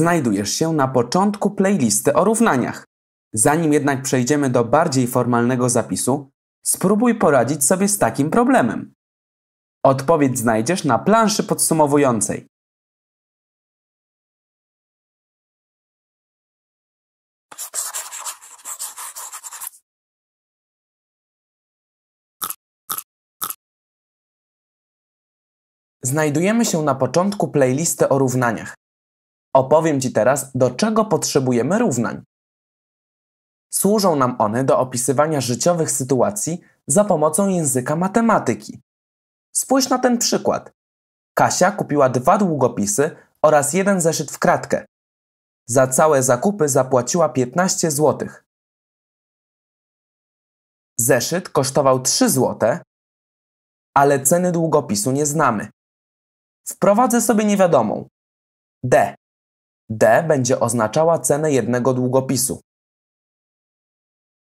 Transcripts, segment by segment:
znajdujesz się na początku playlisty o równaniach. Zanim jednak przejdziemy do bardziej formalnego zapisu, spróbuj poradzić sobie z takim problemem. Odpowiedź znajdziesz na planszy podsumowującej. Znajdujemy się na początku playlisty o równaniach. Opowiem Ci teraz, do czego potrzebujemy równań. Służą nam one do opisywania życiowych sytuacji za pomocą języka matematyki. Spójrz na ten przykład. Kasia kupiła dwa długopisy oraz jeden zeszyt w kratkę. Za całe zakupy zapłaciła 15 zł. Zeszyt kosztował 3 zł, ale ceny długopisu nie znamy. Wprowadzę sobie niewiadomą. D. D będzie oznaczała cenę jednego długopisu.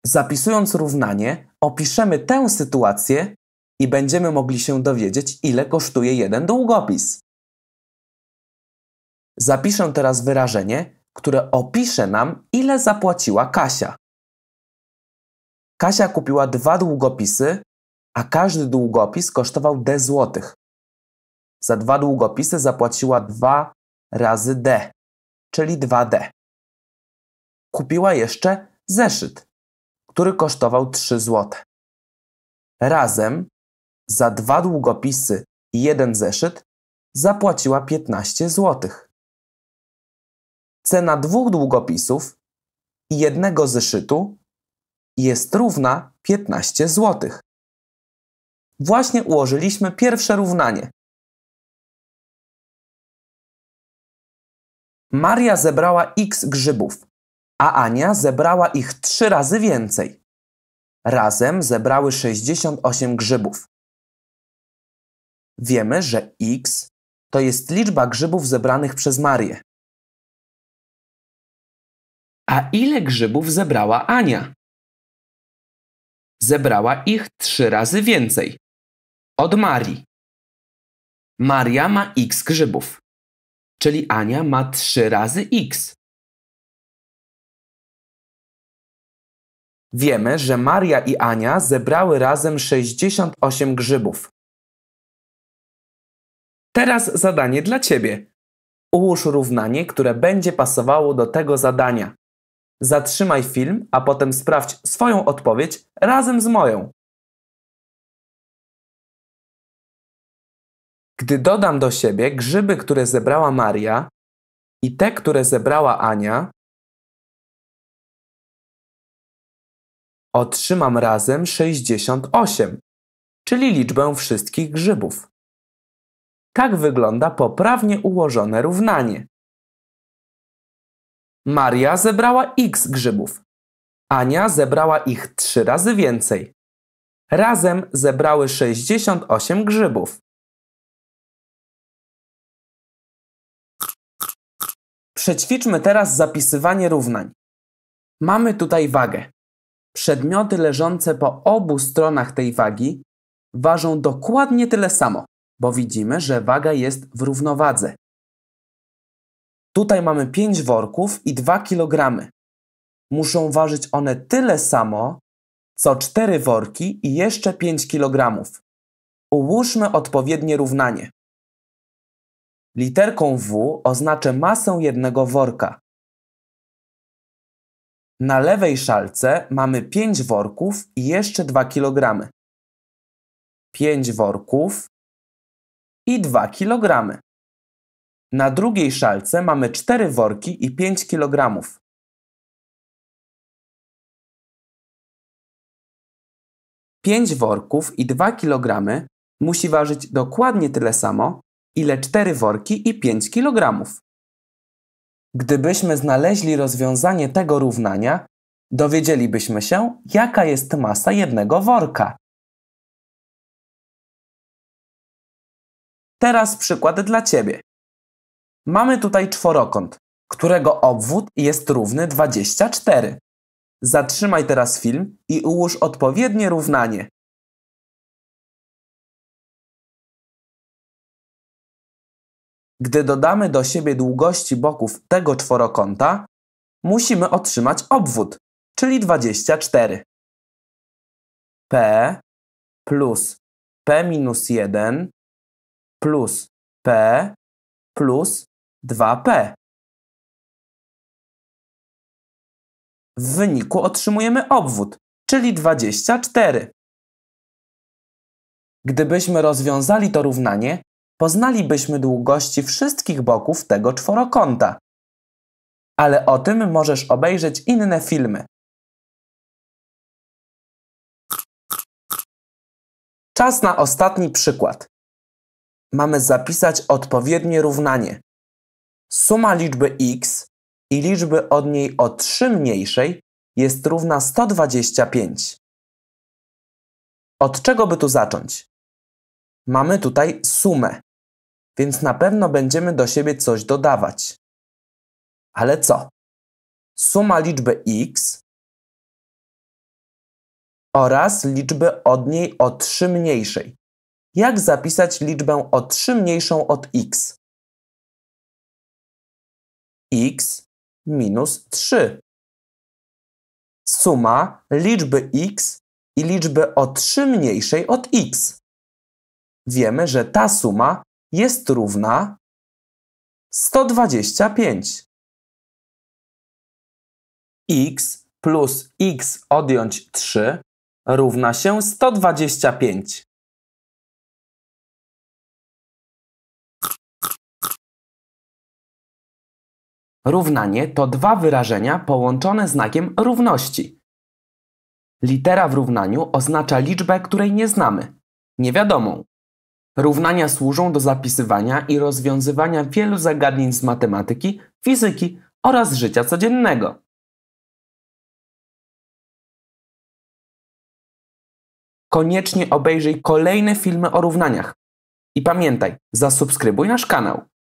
Zapisując równanie, opiszemy tę sytuację i będziemy mogli się dowiedzieć, ile kosztuje jeden długopis. Zapiszę teraz wyrażenie, które opisze nam, ile zapłaciła Kasia. Kasia kupiła dwa długopisy, a każdy długopis kosztował d złotych. Za dwa długopisy zapłaciła 2 razy d czyli 2D. Kupiła jeszcze zeszyt, który kosztował 3 zł. Razem za dwa długopisy i jeden zeszyt zapłaciła 15 zł. Cena dwóch długopisów i jednego zeszytu jest równa 15 zł. Właśnie ułożyliśmy pierwsze równanie Maria zebrała x grzybów, a Ania zebrała ich trzy razy więcej. Razem zebrały 68 grzybów. Wiemy, że x to jest liczba grzybów zebranych przez Marię. A ile grzybów zebrała Ania? Zebrała ich trzy razy więcej. Od Marii. Maria ma x grzybów. Czyli Ania ma 3 razy x. Wiemy, że Maria i Ania zebrały razem 68 grzybów. Teraz zadanie dla Ciebie. Ułóż równanie, które będzie pasowało do tego zadania. Zatrzymaj film, a potem sprawdź swoją odpowiedź razem z moją. Gdy dodam do siebie grzyby, które zebrała Maria i te, które zebrała Ania, otrzymam razem 68, czyli liczbę wszystkich grzybów. Tak wygląda poprawnie ułożone równanie. Maria zebrała x grzybów. Ania zebrała ich trzy razy więcej. Razem zebrały 68 grzybów. Przećwiczmy teraz zapisywanie równań. Mamy tutaj wagę. Przedmioty leżące po obu stronach tej wagi ważą dokładnie tyle samo, bo widzimy, że waga jest w równowadze. Tutaj mamy 5 worków i 2 kg. Muszą ważyć one tyle samo, co 4 worki i jeszcze 5 kg. Ułóżmy odpowiednie równanie. Literką W oznaczę masę jednego worka. Na lewej szalce mamy 5 worków i jeszcze 2 kg. 5 worków i 2 kg. Na drugiej szalce mamy 4 worki i 5 kg. Pięć worków i 2 kg musi ważyć dokładnie tyle samo, ile 4 worki i 5 kg. Gdybyśmy znaleźli rozwiązanie tego równania, dowiedzielibyśmy się, jaka jest masa jednego worka. Teraz przykład dla Ciebie. Mamy tutaj czworokąt, którego obwód jest równy 24. Zatrzymaj teraz film i ułóż odpowiednie równanie. Gdy dodamy do siebie długości boków tego czworokąta, musimy otrzymać obwód, czyli 24. P plus P minus 1 plus P plus 2P. W wyniku otrzymujemy obwód, czyli 24. Gdybyśmy rozwiązali to równanie, poznalibyśmy długości wszystkich boków tego czworokąta. Ale o tym możesz obejrzeć inne filmy. Czas na ostatni przykład. Mamy zapisać odpowiednie równanie. Suma liczby x i liczby od niej o 3 mniejszej jest równa 125. Od czego by tu zacząć? Mamy tutaj sumę więc na pewno będziemy do siebie coś dodawać. Ale co? Suma liczby x oraz liczby od niej o 3 mniejszej. Jak zapisać liczbę o 3 mniejszą od x? x minus 3. Suma liczby x i liczby o 3 mniejszej od x. Wiemy, że ta suma jest równa 125. x plus x odjąć 3 równa się 125. Równanie to dwa wyrażenia połączone znakiem równości. Litera w równaniu oznacza liczbę, której nie znamy, niewiadomą. Równania służą do zapisywania i rozwiązywania wielu zagadnień z matematyki, fizyki oraz życia codziennego. Koniecznie obejrzyj kolejne filmy o równaniach. I pamiętaj, zasubskrybuj nasz kanał.